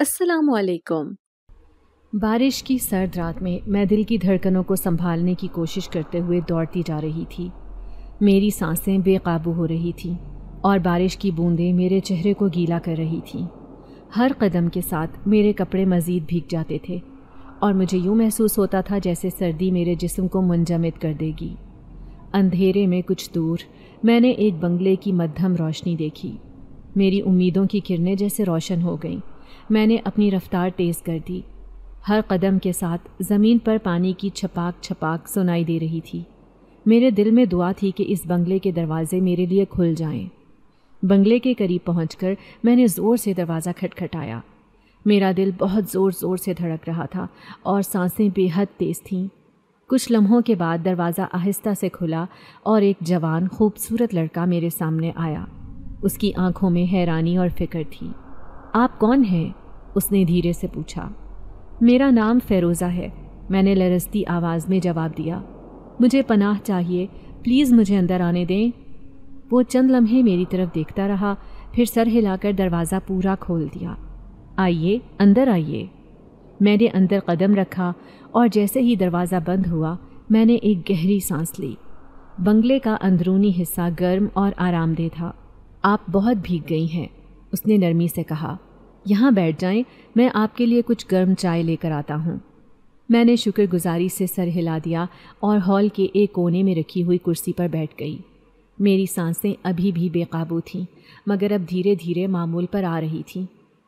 अस्सलाम वालेकुम बारिश की सर्द रात में मैं दिल की धड़कनों को संभालने की कोशिश करते हुए दौड़ती जा रही थी मेरी सांसें बेकाबू हो रही थीं और बारिश की बूंदें मेरे चेहरे को गीला कर रही थीं हर कदम के साथ मेरे कपड़े मज़ीद भीग जाते थे और मुझे यूँ महसूस होता था जैसे सर्दी मेरे जिस्म को मुंजमद कर देगी अंधेरे में कुछ दूर मैंने एक बंगले की मध्यम रोशनी देखी मेरी उम्मीदों की किरणें जैसे रोशन हो गईं मैंने अपनी रफ़्तार तेज़ कर दी हर कदम के साथ ज़मीन पर पानी की छपाक छपाक सुनाई दे रही थी मेरे दिल में दुआ थी कि इस बंगले के दरवाज़े मेरे लिए खुल जाएं। बंगले के करीब कर मैंने ज़ोर से दरवाज़ा खटखटाया मेरा दिल बहुत ज़ोर ज़ोर से धड़क रहा था और सांसें बेहद तेज़ थीं कुछ लम्हों के बाद दरवाज़ा आहिस्ता से खुला और एक जवान खूबसूरत लड़का मेरे सामने आया उसकी आंखों में हैरानी और फिक्र थी आप कौन हैं उसने धीरे से पूछा मेरा नाम फ़ेरोज़ा है मैंने लरस्ती आवाज़ में जवाब दिया मुझे पनाह चाहिए प्लीज़ मुझे अंदर आने दें वो चंद लम्हे मेरी तरफ देखता रहा फिर सर हिलाकर दरवाज़ा पूरा खोल दिया आइए अंदर आइए मैंने अंदर कदम रखा और जैसे ही दरवाज़ा बंद हुआ मैंने एक गहरी सांस ली बंगले का अंदरूनी हिस्सा गर्म और आरामदेह था आप बहुत भीग गई हैं उसने नरमी से कहा यहाँ बैठ जाएं मैं आपके लिए कुछ गर्म चाय लेकर आता हूँ मैंने शुक्रगुजारी से सर हिला दिया और हॉल के एक कोने में रखी हुई कुर्सी पर बैठ गई मेरी सांसें अभी भी बेकाबू थीं मगर अब धीरे धीरे मामूल पर आ रही थीं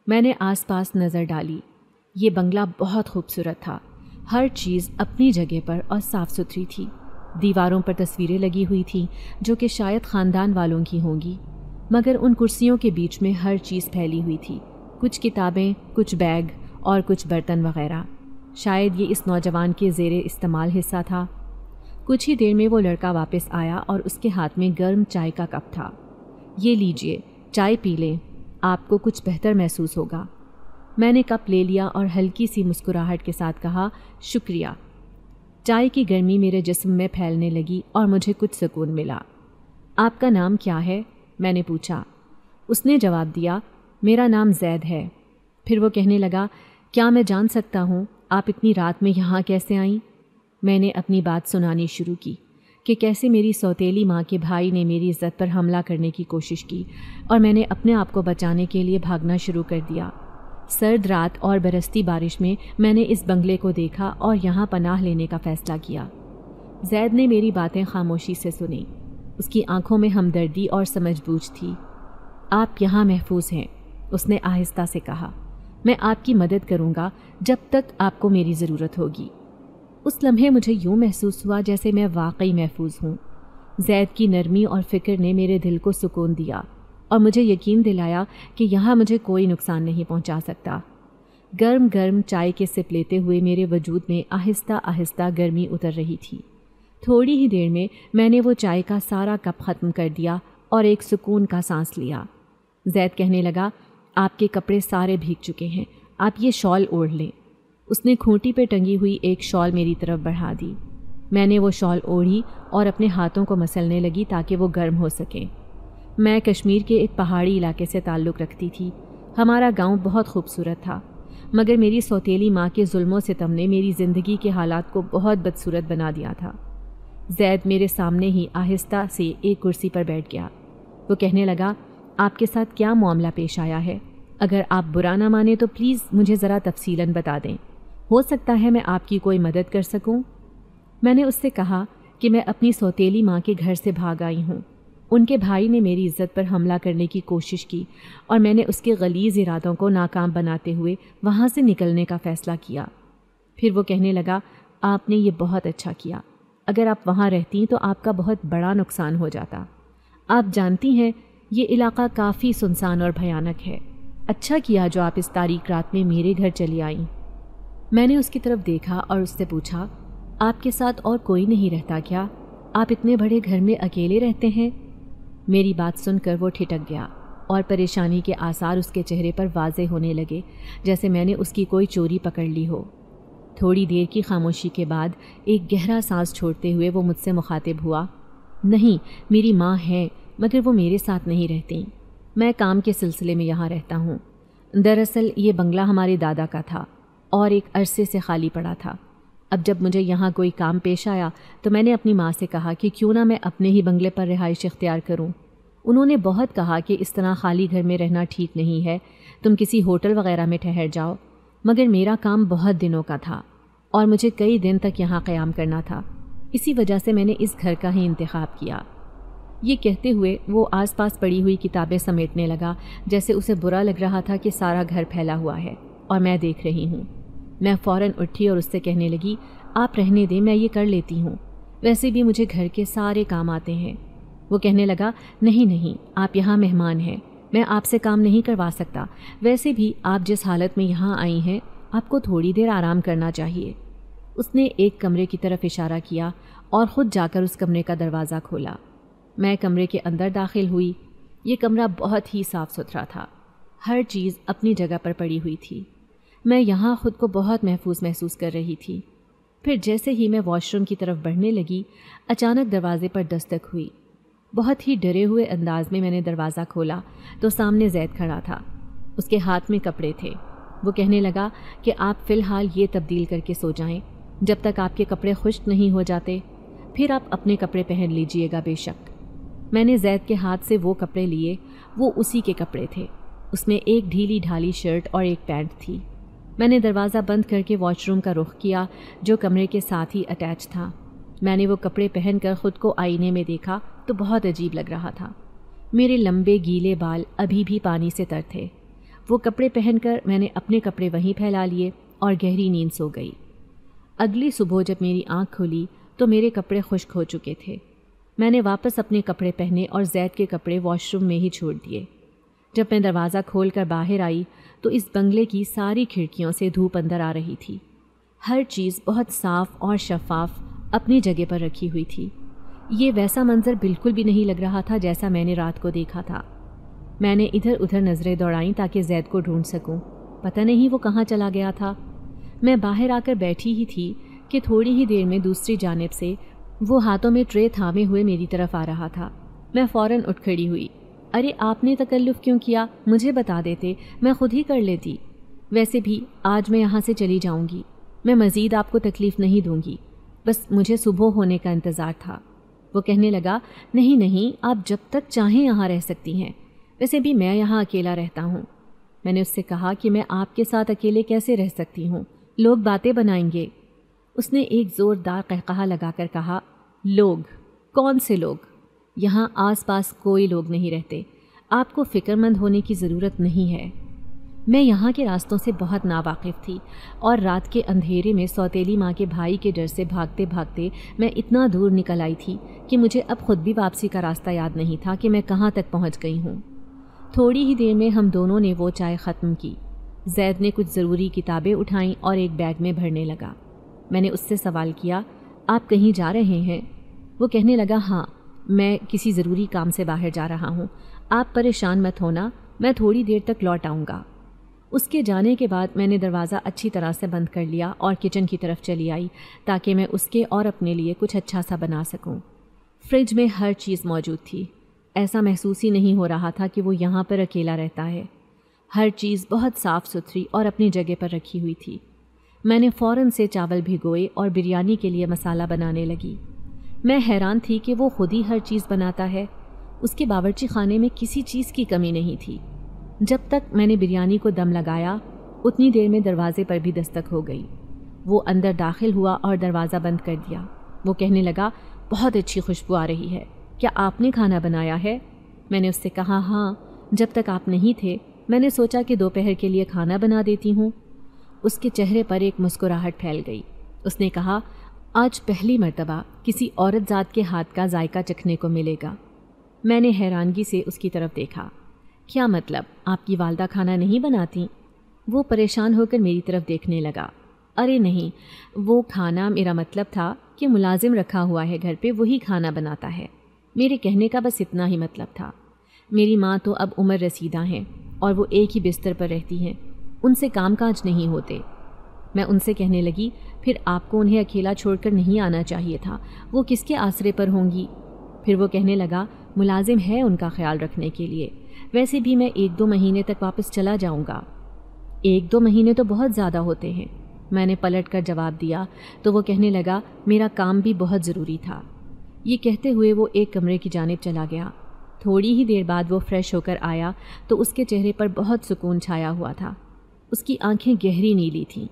मैंने आसपास नज़र डाली ये बंगला बहुत खूबसूरत था हर चीज़ अपनी जगह पर और साफ़ सुथरी थी दीवारों पर तस्वीरें लगी हुई थी जो कि शायद ख़ानदान वालों की होंगी मगर उन कुर्सियों के बीच में हर चीज़ फैली हुई थी कुछ किताबें कुछ बैग और कुछ बर्तन वगैरह शायद ये इस नौजवान के जेर इस्तेमाल हिस्सा था कुछ ही देर में वो लड़का वापस आया और उसके हाथ में गर्म चाय का कप था ये लीजिए चाय पी लें आपको कुछ बेहतर महसूस होगा मैंने कप ले लिया और हल्की सी मुस्कुराहट के साथ कहा शुक्रिया चाय की गर्मी मेरे जिस्म में फैलने लगी और मुझे कुछ सुकून मिला आपका नाम क्या है मैंने पूछा उसने जवाब दिया मेरा नाम जैद है फिर वो कहने लगा क्या मैं जान सकता हूँ आप इतनी रात में यहाँ कैसे आईं मैंने अपनी बात सुनानी शुरू की कि कैसे मेरी सौतेली माँ के भाई ने मेरी इज़्ज़त पर हमला करने की कोशिश की और मैंने अपने आप को बचाने के लिए भागना शुरू कर दिया सर्द रात और बरसती बारिश में मैंने इस बंगले को देखा और यहाँ पनाह लेने का फ़ैसला किया जैद ने मेरी बातें खामोशी से सुनी उसकी आंखों में हमदर्दी और बूझ थी आप यहाँ महफूज हैं उसने आहिस्ता से कहा मैं आपकी मदद करूँगा जब तक आपको मेरी ज़रूरत होगी उस लम्हे मुझे यूँ महसूस हुआ जैसे मैं वाकई महफूज हूँ जैद की नरमी और फ़िक्र ने मेरे दिल को सुकून दिया और मुझे यकीन दिलाया कि यहाँ मुझे कोई नुकसान नहीं पहुँचा सकता गर्म गर्म चाय के सिप लेते हुए मेरे वजूद में आहिस्ता आहिस्ता गर्मी उतर रही थी थोड़ी ही देर में मैंने वो चाय का सारा कप ख़त्म कर दिया और एक सुकून का सांस लिया जैद कहने लगा आपके कपड़े सारे भीग चुके हैं आप ये शॉल ओढ़ लें उसने खूंटी पर टंगी हुई एक शॉल मेरी तरफ बढ़ा दी मैंने वो शॉल ओढ़ी और अपने हाथों को मसलने लगी ताकि वो गर्म हो सकें मैं कश्मीर के एक पहाड़ी इलाके से ताल्लुक़ रखती थी हमारा गांव बहुत खूबसूरत था मगर मेरी सौतीली माँ के जुल्मों से तमने मेरी ज़िंदगी के हालात को बहुत बदसूरत बना दिया था जैद मेरे सामने ही आहिस्ता से एक कुर्सी पर बैठ गया वो कहने लगा आपके साथ क्या मामला पेश आया है अगर आप बुरा ना माने तो प्लीज़ मुझे ज़रा तफसीला बता दें हो सकता है मैं आपकी कोई मदद कर सकूं? मैंने उससे कहा कि मैं अपनी सौतीली माँ के घर से भाग आई हूँ उनके भाई ने मेरी इज्जत पर हमला करने की कोशिश की और मैंने उसके गलीज इरादों को नाकाम बनाते हुए वहाँ से निकलने का फ़ैसला किया फिर वो कहने लगा आपने ये बहुत अच्छा किया अगर आप वहाँ रहती तो आपका बहुत बड़ा नुकसान हो जाता आप जानती हैं ये इलाका काफ़ी सुनसान और भयानक है अच्छा किया जो आप इस तारीख रात में मेरे घर चली आई मैंने उसकी तरफ देखा और उससे पूछा आपके साथ और कोई नहीं रहता क्या आप इतने बड़े घर में अकेले रहते हैं मेरी बात सुनकर वो ठिटक गया और परेशानी के आसार उसके चेहरे पर वाजे होने लगे जैसे मैंने उसकी कोई चोरी पकड़ ली हो थोड़ी देर की खामोशी के बाद एक गहरा सांस छोड़ते हुए वो मुझसे मुखातिब हुआ नहीं मेरी माँ है मगर वो मेरे साथ नहीं रहती मैं काम के सिलसिले में यहाँ रहता हूँ दरअसल ये बंगला हमारे दादा का था और एक अरसे से खाली पड़ा था अब जब मुझे यहाँ कोई काम पेश आया तो मैंने अपनी माँ से कहा कि क्यों ना मैं अपने ही बंगले पर रिहाइश इख्तियार करूँ उन्होंने बहुत कहा कि इस तरह खाली घर में रहना ठीक नहीं है तुम किसी होटल वगैरह में ठहर जाओ मगर मेरा काम बहुत दिनों का था और मुझे कई दिन तक यहाँ क़्याम करना था इसी वजह से मैंने इस घर का ही इंतखब किया ये कहते हुए वो आसपास पड़ी हुई किताबें समेटने लगा जैसे उसे बुरा लग रहा था कि सारा घर फैला हुआ है और मैं देख रही हूँ मैं फ़ौर उठी और उससे कहने लगी आप रहने दें मैं ये कर लेती हूँ वैसे भी मुझे घर के सारे काम आते हैं वो कहने लगा नहीं नहीं आप यहाँ मेहमान हैं मैं आपसे काम नहीं करवा सकता वैसे भी आप जिस हालत में यहाँ आई हैं आपको थोड़ी देर आराम करना चाहिए उसने एक कमरे की तरफ इशारा किया और ख़ुद जाकर उस कमरे का दरवाज़ा खोला मैं कमरे के अंदर दाखिल हुई ये कमरा बहुत ही साफ़ सुथरा था हर चीज़ अपनी जगह पर पड़ी हुई थी मैं यहाँ ख़ुद को बहुत महफूज महसूस कर रही थी फिर जैसे ही मैं वॉशरूम की तरफ बढ़ने लगी अचानक दरवाजे पर दस्तक हुई बहुत ही डरे हुए अंदाज में मैंने दरवाज़ा खोला तो सामने जैद खड़ा था उसके हाथ में कपड़े थे वो कहने लगा कि आप फ़िलहाल ये तब्दील करके सो जाएं जब तक आपके कपड़े खुश्क नहीं हो जाते फिर आप अपने कपड़े पहन लीजिएगा बेशक मैंने जैद के हाथ से वो कपड़े लिए वो उसी के कपड़े थे उसमें एक ढीली ढाली शर्ट और एक पैंट थी मैंने दरवाज़ा बंद करके वॉशरूम का रुख किया जो कमरे के साथ ही अटैच था मैंने वो कपड़े पहनकर खुद को आईने में देखा तो बहुत अजीब लग रहा था मेरे लंबे गीले बाल अभी भी पानी से तर थे वो कपड़े पहनकर मैंने अपने कपड़े वहीं फैला लिए और गहरी नींद सो गई अगली सुबह जब मेरी आँख खुली तो मेरे कपड़े खुश्क हो चुके थे मैंने वापस अपने कपड़े पहने और जैद के कपड़े वॉशरूम में ही छोड़ दिए जब मैं दरवाज़ा खोल कर बाहर आई तो इस बंगले की सारी खिड़कियों से धूप अंदर आ रही थी हर चीज़ बहुत साफ और शफाफ अपनी जगह पर रखी हुई थी ये वैसा मंजर बिल्कुल भी नहीं लग रहा था जैसा मैंने रात को देखा था मैंने इधर उधर नज़रें दौड़ाई ताकि जैद को ढूंढ सकूं। पता नहीं वो कहाँ चला गया था मैं बाहर आकर बैठी ही थी कि थोड़ी ही देर में दूसरी जानब से वो हाथों में ट्रे थामे हुए मेरी तरफ आ रहा था मैं फ़ौर उठ खड़ी हुई अरे आपने तकल्लुफ़ क्यों किया मुझे बता देते मैं खुद ही कर लेती वैसे भी आज मैं यहाँ से चली जाऊँगी मैं मज़ीद आपको तकलीफ़ नहीं दूँगी बस मुझे सुबह होने का इंतज़ार था वो कहने लगा नहीं नहीं आप जब तक चाहें यहाँ रह सकती हैं वैसे भी मैं यहाँ अकेला रहता हूँ मैंने उससे कहा कि मैं आपके साथ अकेले कैसे रह सकती हूँ लोग बातें बनाएंगे उसने एक ज़ोरदार कहकहा लगाकर कहा लोग कौन से लोग यहाँ आसपास कोई लोग नहीं रहते आपको फ़िक्रमंद होने की ज़रूरत नहीं है मैं यहाँ के रास्तों से बहुत नावाकिफ़ थी और रात के अंधेरे में सौतेली माँ के भाई के डर से भागते भागते मैं इतना दूर निकल आई थी कि मुझे अब खुद भी वापसी का रास्ता याद नहीं था कि मैं कहाँ तक पहुँच गई हूँ थोड़ी ही देर में हम दोनों ने वो चाय ख़त्म की जैद ने कुछ ज़रूरी किताबें उठाईं और एक बैग में भरने लगा मैंने उससे सवाल किया आप कहीं जा रहे हैं वो कहने लगा हाँ मैं किसी ज़रूरी काम से बाहर जा रहा हूँ आप परेशान मत होना मैं थोड़ी देर तक लौट आऊँगा उसके जाने के बाद मैंने दरवाज़ा अच्छी तरह से बंद कर लिया और किचन की तरफ चली आई ताकि मैं उसके और अपने लिए कुछ अच्छा सा बना सकूं। फ्रिज में हर चीज़ मौजूद थी ऐसा महसूस ही नहीं हो रहा था कि वो यहाँ पर अकेला रहता है हर चीज़ बहुत साफ़ सुथरी और अपनी जगह पर रखी हुई थी मैंने फ़ौर से चावल भिगोए और बिरयानी के लिए मसाला बनाने लगी मैं हैरान थी कि वो खुद ही हर चीज़ बनाता है उसके बावरची खाने में किसी चीज़ की कमी नहीं थी जब तक मैंने बिरयानी को दम लगाया उतनी देर में दरवाजे पर भी दस्तक हो गई वो अंदर दाखिल हुआ और दरवाज़ा बंद कर दिया वो कहने लगा बहुत अच्छी खुशबू आ रही है क्या आपने खाना बनाया है मैंने उससे कहा हाँ जब तक आप नहीं थे मैंने सोचा कि दोपहर के लिए खाना बना देती हूँ उसके चेहरे पर एक मुस्कुराहट फैल गई उसने कहा आज पहली मर्तबा किसी औरत ज़ात के हाथ का जायका चखने को मिलेगा मैंने हैरानगी से उसकी तरफ़ देखा क्या मतलब आपकी वालदा खाना नहीं बनाती वो परेशान होकर मेरी तरफ़ देखने लगा अरे नहीं वो खाना मेरा मतलब था कि मुलाजिम रखा हुआ है घर पे वही खाना बनाता है मेरे कहने का बस इतना ही मतलब था मेरी माँ तो अब उम्र रसीदा हैं और वो एक ही बिस्तर पर रहती हैं उनसे काम काज नहीं होते मैं उनसे कहने लगी फिर आपको उन्हें अकेला छोड़कर नहीं आना चाहिए था वो किसके आसरे पर होंगी फिर वो कहने लगा मुलाजिम है उनका ख्याल रखने के लिए वैसे भी मैं एक दो महीने तक वापस चला जाऊंगा एक दो महीने तो बहुत ज़्यादा होते हैं मैंने पलट कर जवाब दिया तो वो कहने लगा मेरा काम भी बहुत ज़रूरी था ये कहते हुए वो एक कमरे की जानब चला गया थोड़ी ही देर बाद वो फ्रेश होकर आया तो उसके चेहरे पर बहुत सुकून छाया हुआ था उसकी आंखें गहरी नीली थीं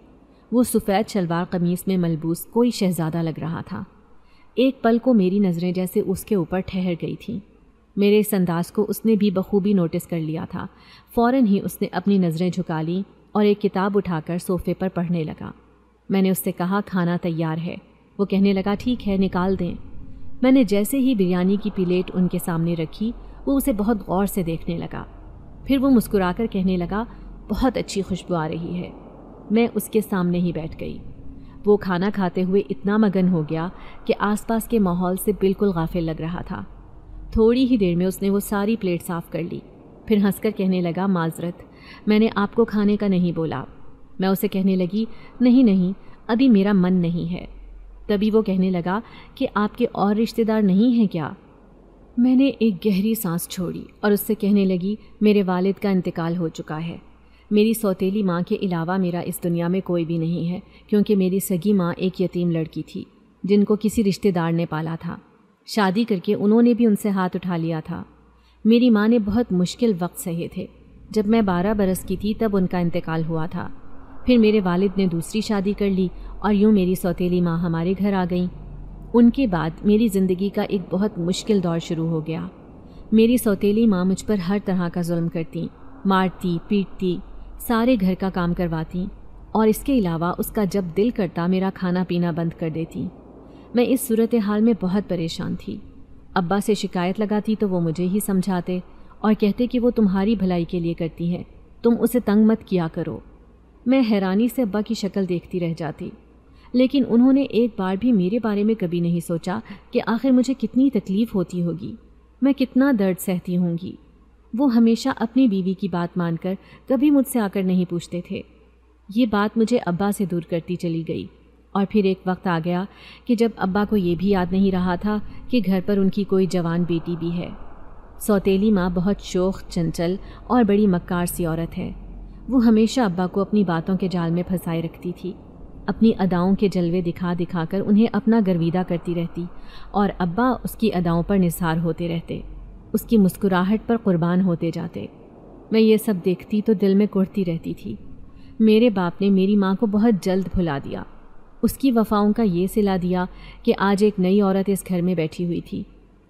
वो सफ़ेद शलवार कमीज़ में मलबूस कोई शहजादा लग रहा था एक पल को मेरी नज़रें जैसे उसके ऊपर ठहर गई थीं मेरे इस अंदाज को उसने भी बखूबी नोटिस कर लिया था फ़ौर ही उसने अपनी नज़रें झुका ली और एक किताब उठाकर सोफ़े पर पढ़ने लगा मैंने उससे कहा खाना तैयार है वो कहने लगा ठीक है निकाल दें मैंने जैसे ही बिरयानी की प्लेट उनके सामने रखी वो उसे बहुत गौर से देखने लगा फिर वो मुस्कुराकर कहने लगा बहुत अच्छी खुशबू आ रही है मैं उसके सामने ही बैठ गई वो खाना खाते हुए इतना मगन हो गया कि आसपास के माहौल से बिल्कुल गाफिल लग रहा था थोड़ी ही देर में उसने वो सारी प्लेट साफ़ कर ली फिर हंसकर कहने लगा माजरत मैंने आपको खाने का नहीं बोला मैं उसे कहने लगी नहीं नहीं अभी मेरा मन नहीं है तभी वो कहने लगा कि आपके और रिश्तेदार नहीं हैं क्या मैंने एक गहरी सांस छोड़ी और उससे कहने लगी मेरे वालिद का इंतकाल हो चुका है मेरी सौतीली माँ के अलावा मेरा इस दुनिया में कोई भी नहीं है क्योंकि मेरी सगी माँ एक यतीम लड़की थी जिनको किसी रिश्तेदार ने पाला था शादी करके उन्होंने भी उनसे हाथ उठा लिया था मेरी माँ ने बहुत मुश्किल वक्त सहे थे जब मैं बारह बरस की थी तब उनका इंतकाल हुआ था फिर मेरे वालिद ने दूसरी शादी कर ली और यूँ मेरी सौतेली माँ हमारे घर आ गई उनके बाद मेरी ज़िंदगी का एक बहुत मुश्किल दौर शुरू हो गया मेरी सौतेली माँ मुझ पर हर तरह का जुल्म करती मारती पीटती सारे घर का काम करवाती और इसके अलावा उसका जब दिल करता मेरा खाना पीना बंद कर देती मैं इस सूरत हाल में बहुत परेशान थी अब्बा से शिकायत लगाती तो वो मुझे ही समझाते और कहते कि वो तुम्हारी भलाई के लिए करती है तुम उसे तंग मत किया करो मैं हैरानी से अब्बा की शक्ल देखती रह जाती लेकिन उन्होंने एक बार भी मेरे बारे में कभी नहीं सोचा कि आखिर मुझे कितनी तकलीफ़ होती होगी मैं कितना दर्द सहती होंगी वो हमेशा अपनी बीवी की बात मानकर कभी मुझसे आकर नहीं पूछते थे ये बात मुझे अब्बा से दूर करती चली गई और फिर एक वक्त आ गया कि जब अब्बा को ये भी याद नहीं रहा था कि घर पर उनकी कोई जवान बेटी भी है सौतेली माँ बहुत शोख चंचल और बड़ी मक्कार सी औरत है वो हमेशा अब्बा को अपनी बातों के जाल में फंसाए रखती थी अपनी अदाओं के जलवे दिखा दिखा कर उन्हें अपना गर्विदा करती रहती और अब्बा उसकी अदाओं पर निसार होते रहते उसकी मुस्कुराहट पर कुर्बान होते जाते मैं ये सब देखती तो दिल में कुड़ती रहती थी मेरे बाप ने मेरी माँ को बहुत जल्द भुला दिया उसकी वफाओं का ये सिला दिया कि आज एक नई औरत इस घर में बैठी हुई थी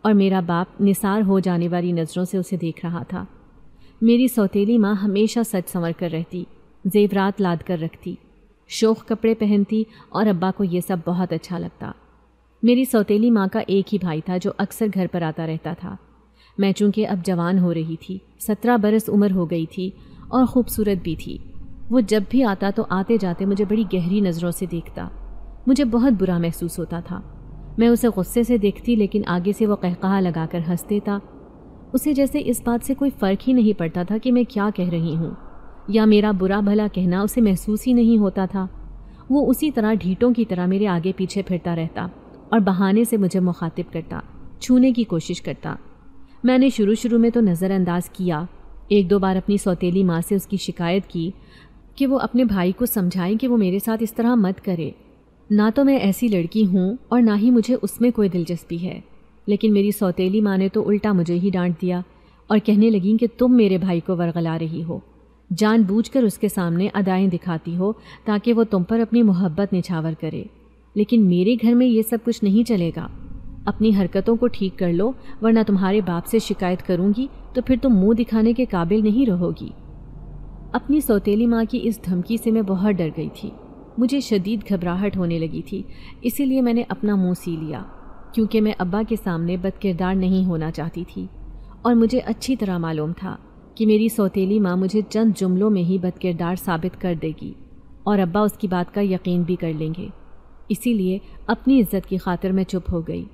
और मेरा बाप निसार हो जाने वाली नज़रों से उसे देख रहा था मेरी सौतेली माँ हमेशा सच संवर कर रहती जेवरात लाद कर रखती शोख कपड़े पहनती और अब्बा को यह सब बहुत अच्छा लगता मेरी सौतेली माँ का एक ही भाई था जो अक्सर घर पर आता रहता था मैं चूँकि अब जवान हो रही थी सत्रह बरस उम्र हो गई थी और ख़ूबसूरत भी थी वो जब भी आता तो आते जाते मुझे बड़ी गहरी नज़रों से देखता मुझे बहुत बुरा महसूस होता था मैं उसे गुस्से से देखती लेकिन आगे से वो कहकहा लगाकर हंस देता उसे जैसे इस बात से कोई फ़र्क ही नहीं पड़ता था कि मैं क्या कह रही हूँ या मेरा बुरा भला कहना उसे महसूस ही नहीं होता था वो उसी तरह ढीटों की तरह मेरे आगे पीछे फिरता रहता और बहाने से मुझे मुखातिब करता छूने की कोशिश करता मैंने शुरू शुरू में तो नज़रअंदाज किया एक दो बार अपनी सौतीली माँ से उसकी शिकायत की कि वो अपने भाई को समझाएं कि वो मेरे साथ इस तरह मत करे ना तो मैं ऐसी लड़की हूँ और ना ही मुझे उसमें कोई दिलचस्पी है लेकिन मेरी सौतेली माँ ने तो उल्टा मुझे ही डांट दिया और कहने लगी कि तुम मेरे भाई को वरगला रही हो जानबूझकर उसके सामने अदाएँ दिखाती हो ताकि वो तुम पर अपनी मोहब्बत निछावर करे लेकिन मेरे घर में ये सब कुछ नहीं चलेगा अपनी हरकतों को ठीक कर लो वरना तुम्हारे बाप से शिकायत करूँगी तो फिर तुम मुंह दिखाने के काबिल नहीं रहोगी अपनी सौतेली माँ की इस धमकी से मैं बहुत डर गई थी मुझे शदीद घबराहट होने लगी थी इसीलिए मैंने अपना मुंह सी लिया क्योंकि मैं अब्बा के सामने बदकिरदार नहीं होना चाहती थी और मुझे अच्छी तरह मालूम था कि मेरी सौतेली माँ मुझे चंद जुमलों में ही बदकिरदार साबित कर देगी और अब्बा उसकी बात का यकीन भी कर लेंगे इसीलिए अपनी इज्जत की खातिर मैं चुप हो गई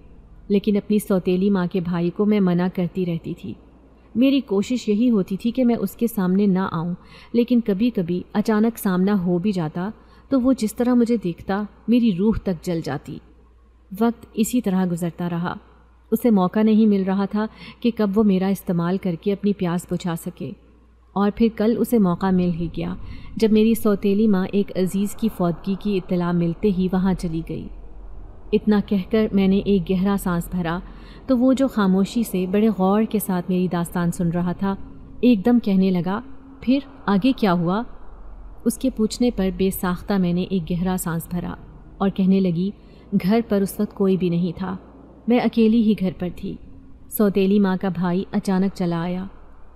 लेकिन अपनी सौतेली माँ के भाई को मैं मना करती रहती थी मेरी कोशिश यही होती थी कि मैं उसके सामने ना आऊँ लेकिन कभी कभी अचानक सामना हो भी जाता तो वो जिस तरह मुझे देखता मेरी रूह तक जल जाती वक्त इसी तरह गुजरता रहा उसे मौका नहीं मिल रहा था कि कब वो मेरा इस्तेमाल करके अपनी प्यास बुझा सके और फिर कल उसे मौका मिल ही गया जब मेरी सौतीली माँ एक अज़ीज़ की फौदगी की इतला मिलते ही वहाँ चली गई इतना कहकर मैंने एक गहरा सांस भरा तो वो जो खामोशी से बड़े गौर के साथ मेरी दास्तान सुन रहा था एकदम कहने लगा फिर आगे क्या हुआ उसके पूछने पर बेसाख्ता मैंने एक गहरा सांस भरा और कहने लगी घर पर उस वक्त कोई भी नहीं था मैं अकेली ही घर पर थी सौतेली माँ का भाई अचानक चला आया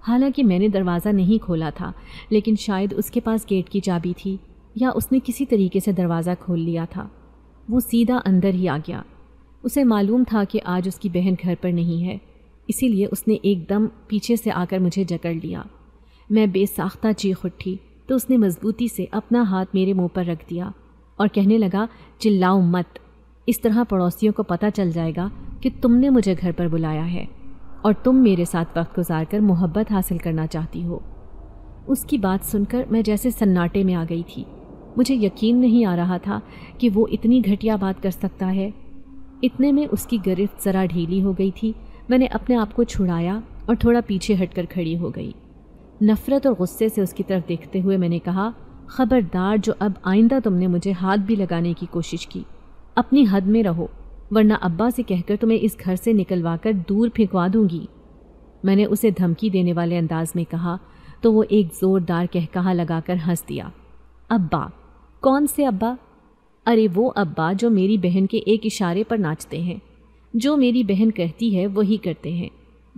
हालांकि मैंने दरवाज़ा नहीं खोला था लेकिन शायद उसके पास गेट की चाबी थी या उसने किसी तरीके से दरवाज़ा खोल लिया था वो सीधा अंदर ही आ गया उसे मालूम था कि आज उसकी बहन घर पर नहीं है इसीलिए उसने एकदम पीछे से आकर मुझे जकड़ लिया मैं बेसाख्ता चीख उठी तो उसने मजबूती से अपना हाथ मेरे मुंह पर रख दिया और कहने लगा चिल्लाओ मत इस तरह पड़ोसियों को पता चल जाएगा कि तुमने मुझे घर पर बुलाया है और तुम मेरे साथ वक्त गुजार कर मोहब्बत हासिल करना चाहती हो उसकी बात सुनकर मैं जैसे सन्नाटे में आ गई थी मुझे यकीन नहीं आ रहा था कि वो इतनी घटिया बात कर सकता है इतने में उसकी गिरफ्त ज़रा ढीली हो गई थी मैंने अपने आप को छुड़ाया और थोड़ा पीछे हटकर खड़ी हो गई नफ़रत और गुस्से से उसकी तरफ देखते हुए मैंने कहा ख़बरदार जो अब आइंदा तुमने मुझे हाथ भी लगाने की कोशिश की अपनी हद में रहो वरना अब्बा से कहकर तुम्हें इस घर से निकलवा कर दूर फेंकवा दूंगी मैंने उसे धमकी देने वाले अंदाज में कहा तो वो एक ज़ोरदार कहकहा लगाकर हंस दिया अब्बा कौन से अब्बा अरे वो अब्बा जो मेरी बहन के एक इशारे पर नाचते हैं जो मेरी बहन कहती है वही करते हैं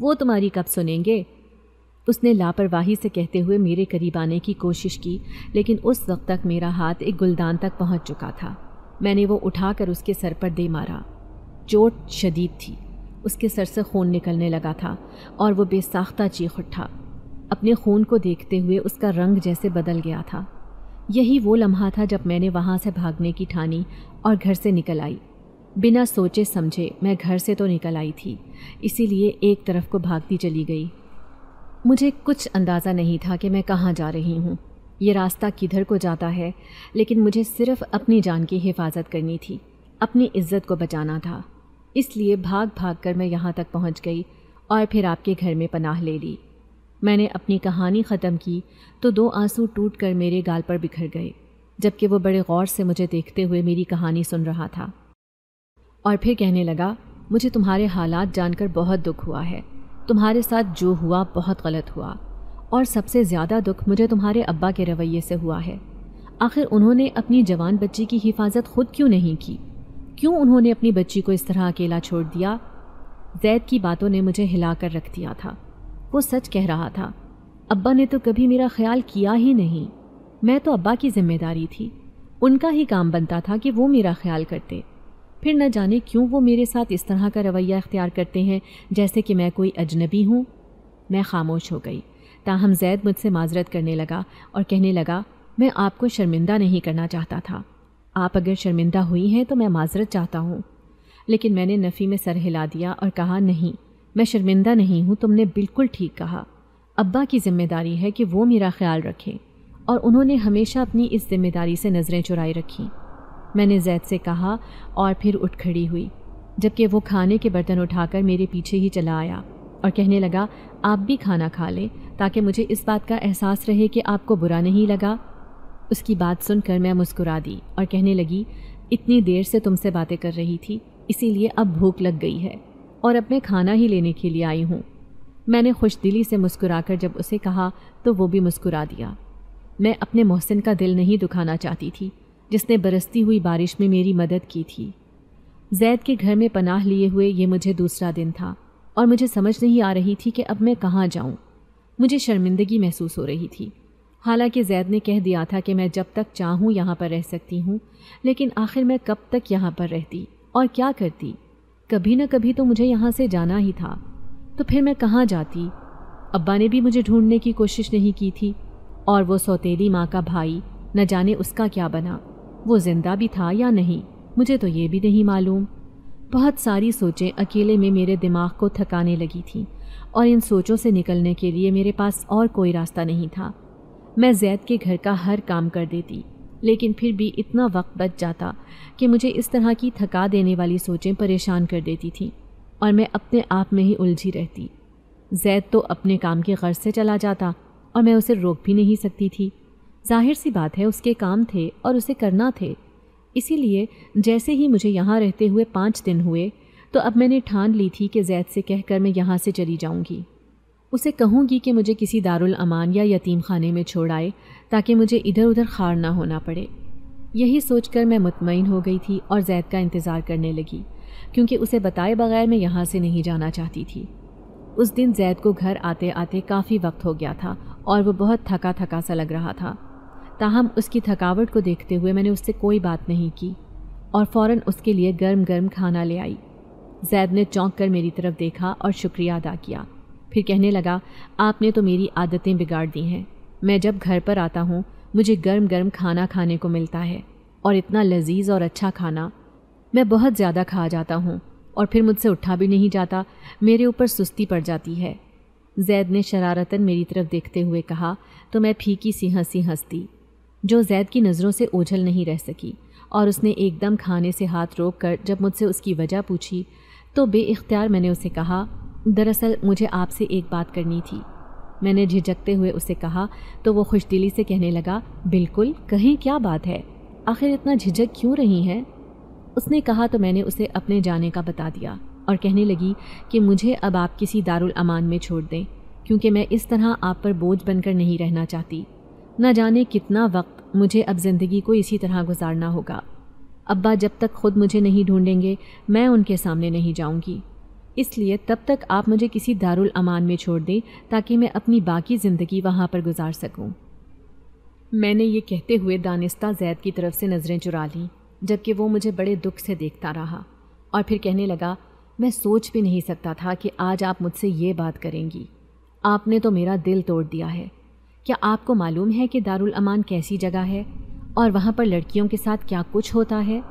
वो तुम्हारी कब सुनेंगे उसने लापरवाही से कहते हुए मेरे करीब आने की कोशिश की लेकिन उस वक्त तक मेरा हाथ एक गुलदान तक पहुंच चुका था मैंने वो उठाकर उसके सर पर दे मारा चोट शदीद थी उसके सर से खून निकलने लगा था और वो बेसाख्ता चीख उठा अपने खून को देखते हुए उसका रंग जैसे बदल गया था यही वो लम्हा था जब मैंने वहाँ से भागने की ठानी और घर से निकल आई बिना सोचे समझे मैं घर से तो निकल आई थी इसीलिए एक तरफ को भागती चली गई मुझे कुछ अंदाज़ा नहीं था कि मैं कहाँ जा रही हूँ ये रास्ता किधर को जाता है लेकिन मुझे सिर्फ अपनी जान की हिफाजत करनी थी अपनी इज्जत को बचाना था इसलिए भाग भाग कर मैं यहाँ तक पहुँच गई और फिर आपके घर में पनाह ले ली मैंने अपनी कहानी ख़त्म की तो दो आंसू टूट कर मेरे गाल पर बिखर गए जबकि वो बड़े गौर से मुझे देखते हुए मेरी कहानी सुन रहा था और फिर कहने लगा मुझे तुम्हारे हालात जानकर बहुत दुख हुआ है तुम्हारे साथ जो हुआ बहुत गलत हुआ और सबसे ज़्यादा दुख मुझे तुम्हारे अब्बा के रवैये से हुआ है आखिर उन्होंने अपनी जवान बच्ची की हिफाजत खुद क्यों नहीं की क्यों उन्होंने अपनी बच्ची को इस तरह अकेला छोड़ दिया जैद की बातों ने मुझे हिला कर रख दिया था वो सच कह रहा था अब्बा ने तो कभी मेरा ख्याल किया ही नहीं मैं तो अब्बा की जिम्मेदारी थी उनका ही काम बनता था कि वो मेरा ख्याल करते फिर न जाने क्यों वो मेरे साथ इस तरह का रवैया इख्तियार करते हैं जैसे कि मैं कोई अजनबी हूँ मैं खामोश हो गई ताहम जैद मुझसे माजरत करने लगा और कहने लगा मैं आपको शर्मिंदा नहीं करना चाहता था आप अगर शर्मिंदा हुई हैं तो मैं माजरत चाहता हूँ लेकिन मैंने नफ़ी में सर हिला दिया और कहा नहीं मैं शर्मिंदा नहीं हूँ तुमने बिल्कुल ठीक कहा अब्बा की जिम्मेदारी है कि वो मेरा ख्याल रखें और उन्होंने हमेशा अपनी इस जिम्मेदारी से नज़रें चुराई रखी मैंने जैद से कहा और फिर उठ खड़ी हुई जबकि वो खाने के बर्तन उठाकर मेरे पीछे ही चला आया और कहने लगा आप भी खाना खा लें ताकि मुझे इस बात का एहसास रहे कि आपको बुरा नहीं लगा उसकी बात सुनकर मैं मुस्कुरा दी और कहने लगी इतनी देर से तुमसे बातें कर रही थी इसीलिए अब भूख लग गई है और अब मैं खाना ही लेने के लिए आई हूँ मैंने खुश दिली से मुस्कुराकर जब उसे कहा तो वो भी मुस्कुरा दिया मैं अपने मोहसिन का दिल नहीं दुखाना चाहती थी जिसने बरसती हुई बारिश में मेरी मदद की थी जैद के घर में पनाह लिए हुए ये मुझे दूसरा दिन था और मुझे समझ नहीं आ रही थी कि अब मैं कहाँ जाऊँ मुझे शर्मिंदगी महसूस हो रही थी हालांकि जैद ने कह दिया था कि मैं जब तक चाहूँ यहाँ पर रह सकती हूँ लेकिन आखिर मैं कब तक यहाँ पर रहती और क्या करती कभी ना कभी तो मुझे यहाँ से जाना ही था तो फिर मैं कहाँ जाती अब्बा ने भी मुझे ढूंढने की कोशिश नहीं की थी और वो सौतेली माँ का भाई न जाने उसका क्या बना वो जिंदा भी था या नहीं मुझे तो ये भी नहीं मालूम बहुत सारी सोचें अकेले में मेरे दिमाग को थकाने लगी थीं और इन सोचों से निकलने के लिए मेरे पास और कोई रास्ता नहीं था मैं जैद के घर का हर काम कर देती लेकिन फिर भी इतना वक्त बच जाता कि मुझे इस तरह की थका देने वाली सोचें परेशान कर देती थीं और मैं अपने आप में ही उलझी रहती जैद तो अपने काम के गर्ज से चला जाता और मैं उसे रोक भी नहीं सकती थी जाहिर सी बात है उसके काम थे और उसे करना थे इसीलिए जैसे ही मुझे यहाँ रहते हुए पाँच दिन हुए तो अब मैंने ठान ली थी कि जैद से कहकर मैं यहाँ से चली जाऊँगी उसे कहूँगी कि मुझे किसी दारुल अमान या यतीम खाने में छोड़ आए ताकि मुझे इधर उधर खार ना होना पड़े यही सोचकर मैं मुतमिन हो गई थी और जैद का इंतज़ार करने लगी क्योंकि उसे बताए बगैर मैं यहाँ से नहीं जाना चाहती थी उस दिन जैद को घर आते आते काफ़ी वक्त हो गया था और वह बहुत थका थका सा लग रहा था ताहम उसकी थकावट को देखते हुए मैंने उससे कोई बात नहीं की और फ़ौर उसके लिए गर्म गर्म खाना ले आई जैद ने चौंक कर मेरी तरफ़ देखा और शुक्रिया अदा किया फिर कहने लगा आपने तो मेरी आदतें बिगाड़ दी हैं मैं जब घर पर आता हूँ मुझे गर्म गर्म खाना खाने को मिलता है और इतना लजीज और अच्छा खाना मैं बहुत ज़्यादा खा जाता हूँ और फिर मुझसे उठा भी नहीं जाता मेरे ऊपर सुस्ती पड़ जाती है जैद ने शरारतन मेरी तरफ देखते हुए कहा तो मैं फीकी सी हंसी हंसती जो जैद की नज़रों से ओझल नहीं रह सकी और उसने एकदम खाने से हाथ रोक कर जब मुझसे उसकी वजह पूछी तो बेख्तियार मैंने उसे कहा दरअसल मुझे आपसे एक बात करनी थी मैंने झिझकते हुए उसे कहा तो वो खुश दिली से कहने लगा बिल्कुल कहीं क्या बात है आखिर इतना झिझक क्यों रही है उसने कहा तो मैंने उसे अपने जाने का बता दिया और कहने लगी कि मुझे अब आप किसी दारुल अमान में छोड़ दें क्योंकि मैं इस तरह आप पर बोझ बनकर नहीं रहना चाहती न जाने कितना वक्त मुझे अब ज़िंदगी को इसी तरह गुजारना होगा अब्बा जब तक खुद मुझे नहीं ढूंढेंगे मैं उनके सामने नहीं जाऊंगी इसलिए तब तक आप मुझे किसी दारुल अमान में छोड़ दें ताकि मैं अपनी बाकी ज़िंदगी वहाँ पर गुजार सकूँ मैंने ये कहते हुए दानिस्ता जैद की तरफ से नज़रें चुरा लीं जबकि वो मुझे बड़े दुख से देखता रहा और फिर कहने लगा मैं सोच भी नहीं सकता था कि आज आप मुझसे ये बात करेंगी आपने तो मेरा दिल तोड़ दिया है क्या आपको मालूम है कि दारुल अमान कैसी जगह है और वहाँ पर लड़कियों के साथ क्या कुछ होता है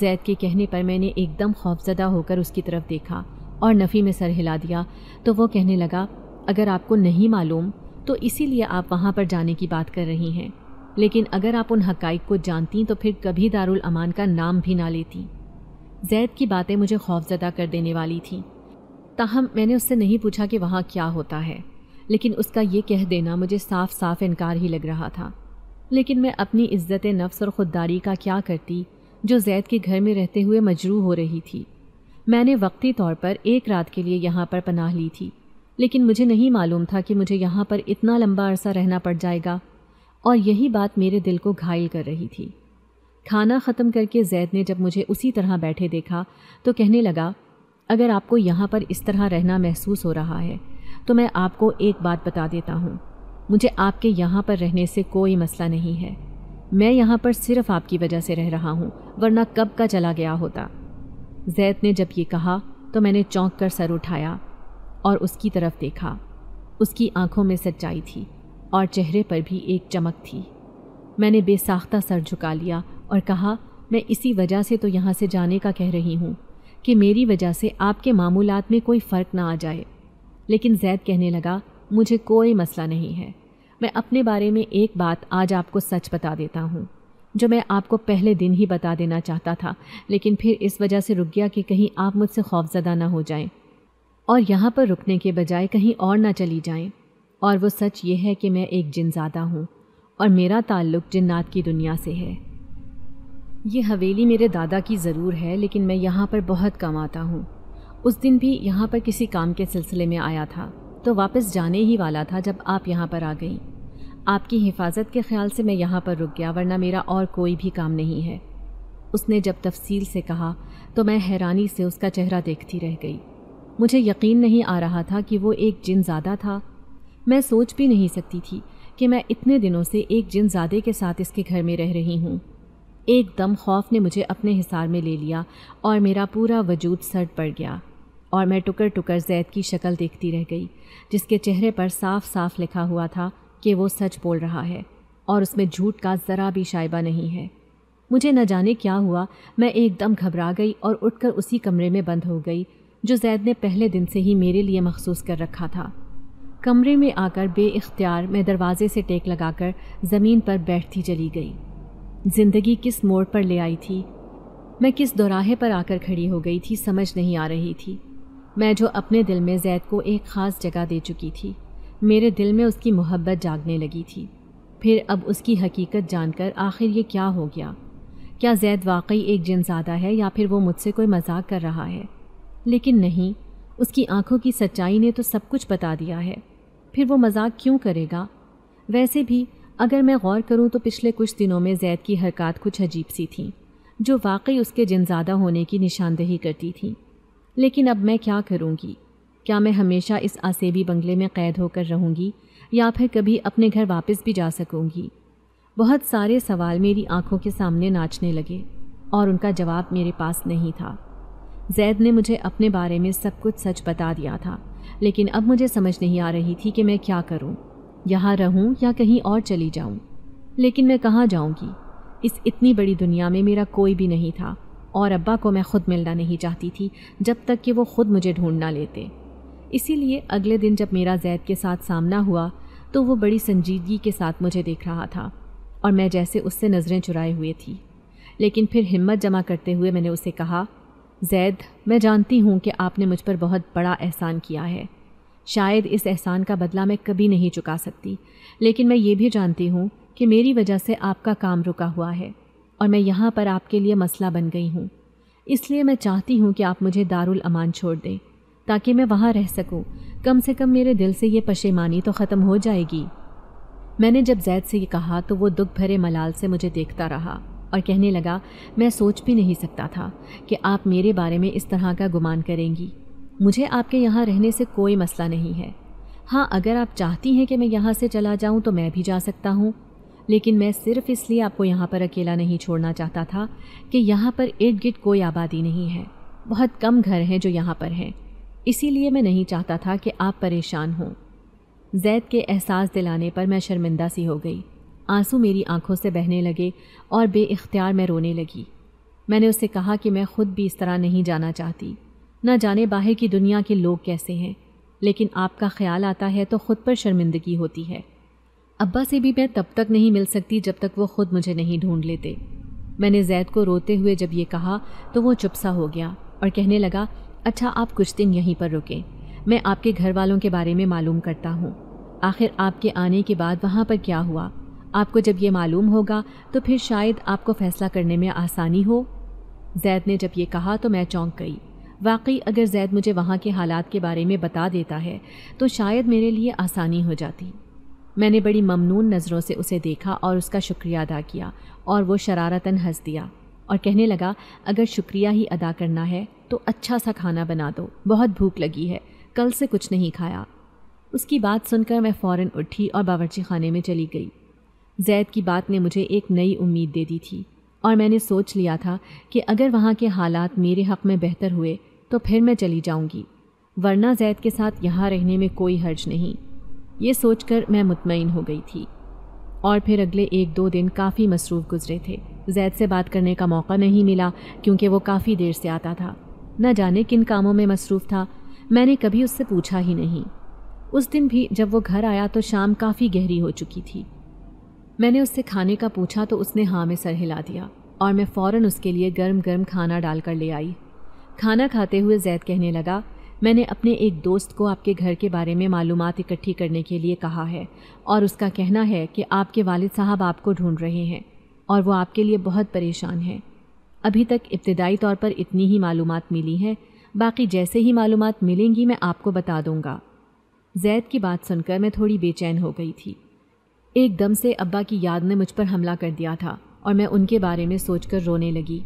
जैद के कहने पर मैंने एकदम खौफजदा होकर उसकी तरफ देखा और नफ़ी में सर हिला दिया तो वो कहने लगा अगर आपको नहीं मालूम तो इसीलिए आप वहाँ पर जाने की बात कर रही हैं लेकिन अगर आप उन हकाइक को जानती तो फिर कभी दारुल अमान का नाम भी ना लेती जैद की बातें मुझे खौफजदा कर देने वाली थी ताहम मैंने उससे नहीं पूछा कि वहाँ क्या होता है लेकिन उसका ये कह देना मुझे साफ साफ इनकार ही लग रहा था लेकिन मैं अपनी इज्जत नफ्स और ख़ुददारी का क्या करती जो जैद के घर में रहते हुए मजरू हो रही थी मैंने वक्ती तौर पर एक रात के लिए यहाँ पर पनाह ली थी लेकिन मुझे नहीं मालूम था कि मुझे यहाँ पर इतना लंबा अरसा रहना पड़ जाएगा और यही बात मेरे दिल को घायल कर रही थी खाना ख़त्म करके जैद ने जब मुझे उसी तरह बैठे देखा तो कहने लगा अगर आपको यहाँ पर इस तरह रहना महसूस हो रहा है तो मैं आपको एक बात बता देता हूँ मुझे आपके यहाँ पर रहने से कोई मसला नहीं है मैं यहाँ पर सिर्फ आपकी वजह से रह रहा हूँ वरना कब का चला गया होता जैद ने जब ये कहा तो मैंने चौंक कर सर उठाया और उसकी तरफ देखा उसकी आंखों में सच्चाई थी और चेहरे पर भी एक चमक थी मैंने बेसाख्ता सर झुका लिया और कहा मैं इसी वजह से तो यहाँ से जाने का कह रही हूँ कि मेरी वजह से आपके मामूलात में कोई फ़र्क ना आ जाए लेकिन जैद कहने लगा मुझे कोई मसला नहीं है मैं अपने बारे में एक बात आज आपको सच बता देता हूँ जो मैं आपको पहले दिन ही बता देना चाहता था लेकिन फिर इस वजह से रुक गया कि कहीं आप मुझसे खौफजदा ना हो जाएं और यहाँ पर रुकने के बजाय कहीं और ना चली जाएं और वो सच ये है कि मैं एक जिनजादा हूँ और मेरा ताल्लुक जिन्नात की दुनिया से है ये हवेली मेरे दादा की ज़रूर है लेकिन मैं यहाँ पर बहुत कम आता हूँ उस दिन भी यहाँ पर किसी काम के सिलसिले में आया था तो वापस जाने ही वाला था जब आप यहाँ पर आ गई आपकी हिफाजत के ख्याल से मैं यहाँ पर रुक गया वरना मेरा और कोई भी काम नहीं है उसने जब तफसील से कहा तो मैं हैरानी से उसका चेहरा देखती रह गई मुझे यकीन नहीं आ रहा था कि वो एक जिन ज़्यादा था मैं सोच भी नहीं सकती थी कि मैं इतने दिनों से एक जिन ज़्यादा के साथ इसके घर में रह रही हूँ एकदम खौफ ने मुझे अपने हिसार में ले लिया और मेरा पूरा वजूद सट पड़ गया और मैं टुकर टुकर जैद की शक्ल देखती रह गई जिसके चेहरे पर साफ साफ लिखा हुआ था कि वो सच बोल रहा है और उसमें झूठ का ज़रा भी शाइबा नहीं है मुझे न जाने क्या हुआ मैं एकदम घबरा गई और उठकर उसी कमरे में बंद हो गई जो जैद ने पहले दिन से ही मेरे लिए मखसूस कर रखा था कमरे में आकर बेख्तियार मैं दरवाजे से टेक लगाकर ज़मीन पर बैठती चली गई ज़िंदगी किस मोड़ पर ले आई थी मैं किस दौराहे पर आकर खड़ी हो गई थी समझ नहीं आ रही थी मैं जो अपने दिल में जैद को एक ख़ास जगह दे चुकी थी मेरे दिल में उसकी मोहब्बत जागने लगी थी फिर अब उसकी हकीकत जानकर आखिर ये क्या हो गया क्या जैद वाकई एक जिनजादा है या फिर वो मुझसे कोई मजाक कर रहा है लेकिन नहीं उसकी आंखों की सच्चाई ने तो सब कुछ बता दिया है फिर वो मजाक क्यों करेगा वैसे भी अगर मैं गौर करूं तो पिछले कुछ दिनों में जैद की हरकत कुछ अजीब सी थी जो वाकई उसके जिनजादा होने की निशानदेही करती थी लेकिन अब मैं क्या करूँगी क्या मैं हमेशा इस आसेबी बंगले में कैद होकर रहूँगी या फिर कभी अपने घर वापस भी जा सकूँगी बहुत सारे सवाल मेरी आंखों के सामने नाचने लगे और उनका जवाब मेरे पास नहीं था जैद ने मुझे अपने बारे में सब कुछ सच बता दिया था लेकिन अब मुझे समझ नहीं आ रही थी कि मैं क्या करूं, यहाँ रहूं या कहीं और चली जाऊं। लेकिन मैं कहाँ जाऊंगी? इस इतनी बड़ी दुनिया में मेरा कोई भी नहीं था और अब्बा को मैं खुद मिलना नहीं चाहती थी जब तक कि वो खुद मुझे ढूंढ ना लेते इसीलिए अगले दिन जब मेरा जैद के साथ सामना हुआ तो वो बड़ी संजीदगी के साथ मुझे देख रहा था और मैं जैसे उससे नज़रें चुराए हुए थी लेकिन फिर हिम्मत जमा करते हुए मैंने उसे कहा जैद मैं जानती हूँ कि आपने मुझ पर बहुत बड़ा एहसान किया है शायद इस एहसान का बदला मैं कभी नहीं चुका सकती लेकिन मैं ये भी जानती हूँ कि मेरी वजह से आपका काम रुका हुआ है और मैं यहाँ पर आपके लिए मसला बन गई हूँ इसलिए मैं चाहती हूँ कि आप मुझे दारुल अमान छोड़ दें ताकि मैं वहाँ रह सकूँ कम से कम मेरे दिल से ये पशेमानी तो ख़त्म हो जाएगी मैंने जब जैद से ये कहा तो वो दुख भरे मलाल से मुझे देखता रहा और कहने लगा मैं सोच भी नहीं सकता था कि आप मेरे बारे में इस तरह का गुमान करेंगी मुझे आपके यहाँ रहने से कोई मसला नहीं है हाँ अगर आप चाहती हैं कि मैं यहाँ से चला जाऊँ तो मैं भी जा सकता हूँ लेकिन मैं सिर्फ इसलिए आपको यहाँ पर अकेला नहीं छोड़ना चाहता था कि यहाँ पर इर्द गिर्द कोई आबादी नहीं है बहुत कम घर हैं जो यहाँ पर हैं इसीलिए मैं नहीं चाहता था कि आप परेशान हों जैद के एहसास दिलाने पर मैं शर्मिंदा सी हो गई आंसू मेरी आंखों से बहने लगे और बेख्तियार मैं रोने लगी मैंने उससे कहा कि मैं खुद भी इस तरह नहीं जाना चाहती ना जाने बाहर की दुनिया के लोग कैसे हैं लेकिन आपका ख्याल आता है तो ख़ुद पर शर्मिंदगी होती है अब्बा से भी मैं तब तक नहीं मिल सकती जब तक वो ख़ुद मुझे नहीं ढूंढ लेते मैंने जैद को रोते हुए जब ये कहा तो वो चुपसा हो गया और कहने लगा अच्छा आप कुछ दिन यहीं पर रुकें मैं आपके घर वालों के बारे में मालूम करता हूँ आखिर आपके आने के बाद वहाँ पर क्या हुआ आपको जब ये मालूम होगा तो फिर शायद आपको फ़ैसला करने में आसानी हो जैद ने जब ये कहा तो मैं चौंक गई वाकई अगर जैद मुझे वहाँ के हालात के बारे में बता देता है तो शायद मेरे लिए आसानी हो जाती मैंने बड़ी ममनून नज़रों से उसे देखा और उसका शुक्रिया अदा किया और वो शरारतन हंस दिया और कहने लगा अगर शुक्रिया ही अदा करना है तो अच्छा सा खाना बना दो बहुत भूख लगी है कल से कुछ नहीं खाया उसकी बात सुनकर मैं फ़ौर उठी और बावरची खाने में चली गई जैद की बात ने मुझे एक नई उम्मीद दे दी थी और मैंने सोच लिया था कि अगर वहाँ के हालात मेरे हक़ में बेहतर हुए तो फिर मैं चली जाऊँगी वरना जैद के साथ यहाँ रहने में कोई हर्ज नहीं ये सोचकर मैं मुतमिन हो गई थी और फिर अगले एक दो दिन काफ़ी मसरूफ़ गुजरे थे जैद से बात करने का मौका नहीं मिला क्योंकि वो काफ़ी देर से आता था न जाने किन कामों में मसरूफ़ था मैंने कभी उससे पूछा ही नहीं उस दिन भी जब वो घर आया तो शाम काफ़ी गहरी हो चुकी थी मैंने उससे खाने का पूछा तो उसने हाँ में सर हिला दिया और मैं फ़ौर उसके लिए गर्म गर्म खाना डालकर ले आई खाना खाते हुए जैद कहने लगा मैंने अपने एक दोस्त को आपके घर के बारे में मालूम इकट्ठी करने के लिए कहा है और उसका कहना है कि आपके वालिद साहब आपको ढूंढ रहे हैं और वो आपके लिए बहुत परेशान हैं अभी तक इब्तदाई तौर पर इतनी ही मालूम मिली हैं बाकी जैसे ही मालूम मिलेंगी मैं आपको बता दूँगा जैद की बात सुनकर मैं थोड़ी बेचैन हो गई थी एकदम से अब्बा की याद ने मुझ पर हमला कर दिया था और मैं उनके बारे में सोचकर रोने लगी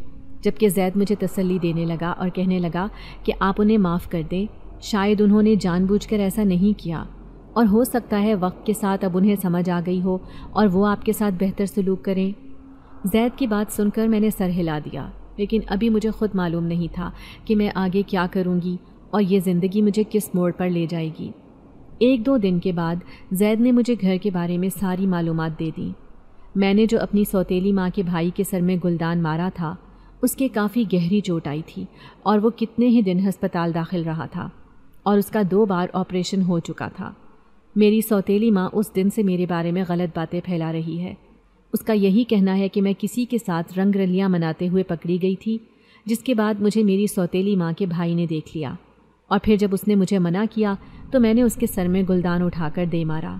जबकि जैद मुझे तसल्ली देने लगा और कहने लगा कि आप उन्हें माफ़ कर दें शायद उन्होंने जानबूझकर ऐसा नहीं किया और हो सकता है वक्त के साथ अब उन्हें समझ आ गई हो और वो आपके साथ बेहतर सलूक करें जैद की बात सुनकर मैंने सर हिला दिया लेकिन अभी मुझे खुद मालूम नहीं था कि मैं आगे क्या करूँगी और ये ज़िंदगी मुझे किस मोड़ पर ले जाएगी एक दो दिन के बाद जैद ने मुझे घर के बारे में सारी मालूम दे दी मैंने जो अपनी सौतीली माँ के भाई के सर में गुलदान मारा था उसके काफ़ी गहरी चोट आई थी और वो कितने ही दिन हस्पताल दाखिल रहा था और उसका दो बार ऑपरेशन हो चुका था मेरी सौतीली माँ उस दिन से मेरे बारे में गलत बातें फैला रही है उसका यही कहना है कि मैं किसी के साथ रंग रलियाँ मनाते हुए पकड़ी गई थी जिसके बाद मुझे मेरी सौतेली माँ के भाई ने देख लिया और फिर जब उसने मुझे मना किया तो मैंने उसके सर में गुलदान उठाकर दे मारा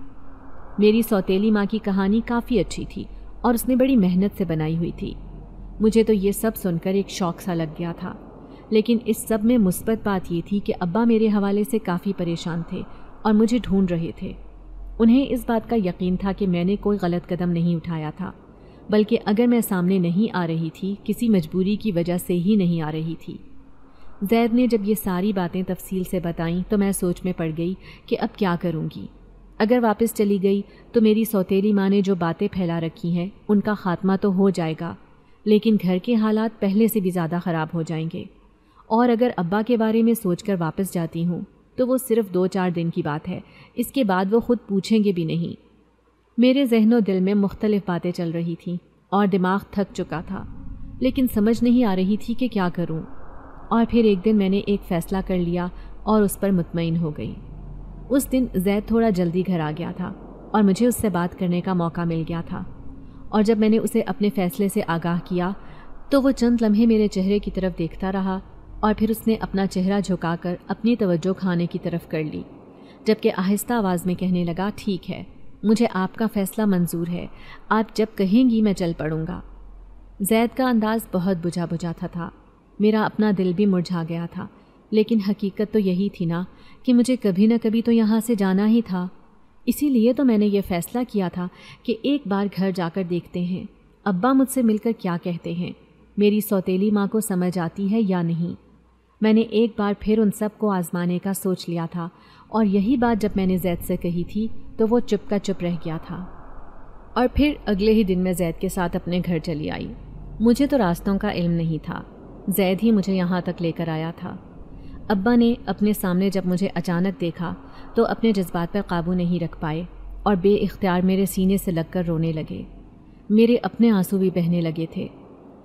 मेरी सौतेली माँ की कहानी काफ़ी अच्छी थी और उसने बड़ी मेहनत से बनाई हुई थी मुझे तो ये सब सुनकर एक शौक सा लग गया था लेकिन इस सब में मुस्बत बात ये थी कि अब्बा मेरे हवाले से काफ़ी परेशान थे और मुझे ढूंढ रहे थे उन्हें इस बात का यकीन था कि मैंने कोई गलत कदम नहीं उठाया था बल्कि अगर मैं सामने नहीं आ रही थी किसी मजबूरी की वजह से ही नहीं आ रही थी जैद ने जब ये सारी बातें तफसील से बताईं तो मैं सोच में पड़ गई कि अब क्या करूँगी अगर वापस चली गई तो मेरी सौतेली माँ ने जो बातें फैला रखी हैं उनका ख़ात्मा तो हो जाएगा लेकिन घर के हालात पहले से भी ज़्यादा ख़राब हो जाएंगे और अगर अब्बा के बारे में सोच कर वापस जाती हूँ तो वो सिर्फ दो चार दिन की बात है इसके बाद वो ख़ुद पूछेंगे भी नहीं मेरे जहनो दिल में मुख्तलिफ़ बातें चल रही थी और दिमाग थक चुका था लेकिन समझ नहीं आ रही थी कि क्या करूं। और फिर एक दिन मैंने एक फ़ैसला कर लिया और उस पर मुतमिन हो गई उस दिन जैद थोड़ा जल्दी घर आ गया था और मुझे उससे बात करने का मौका मिल गया था और जब मैंने उसे अपने फ़ैसले से आगाह किया तो वो चंद लम्हे मेरे चेहरे की तरफ देखता रहा और फिर उसने अपना चेहरा झुकाकर अपनी तवज्जो खाने की तरफ कर ली जबकि आहिस्ता आवाज़ में कहने लगा ठीक है मुझे आपका फ़ैसला मंजूर है आप जब कहेंगी मैं चल पड़ूँगा जैद का अंदाज़ बहुत बुझा बुझाता था मेरा अपना दिल भी मुरझा गया था लेकिन हकीकत तो यही थी ना कि मुझे कभी ना कभी तो यहाँ से जाना ही था इसीलिए तो मैंने ये फ़ैसला किया था कि एक बार घर जाकर देखते हैं अब्बा मुझसे मिलकर क्या कहते हैं मेरी सौतेली माँ को समझ आती है या नहीं मैंने एक बार फिर उन सब को आज़माने का सोच लिया था और यही बात जब मैंने जैद से कही थी तो वो चुप का चुप रह गया था और फिर अगले ही दिन मैं जैद के साथ अपने घर चली आई मुझे तो रास्तों का इल्म नहीं था जैद ही मुझे यहाँ तक लेकर आया था अब्बा ने अपने सामने जब मुझे अचानक देखा तो अपने जज्बात पर काबू नहीं रख पाए और बे मेरे सीने से लगकर रोने लगे मेरे अपने आंसू भी बहने लगे थे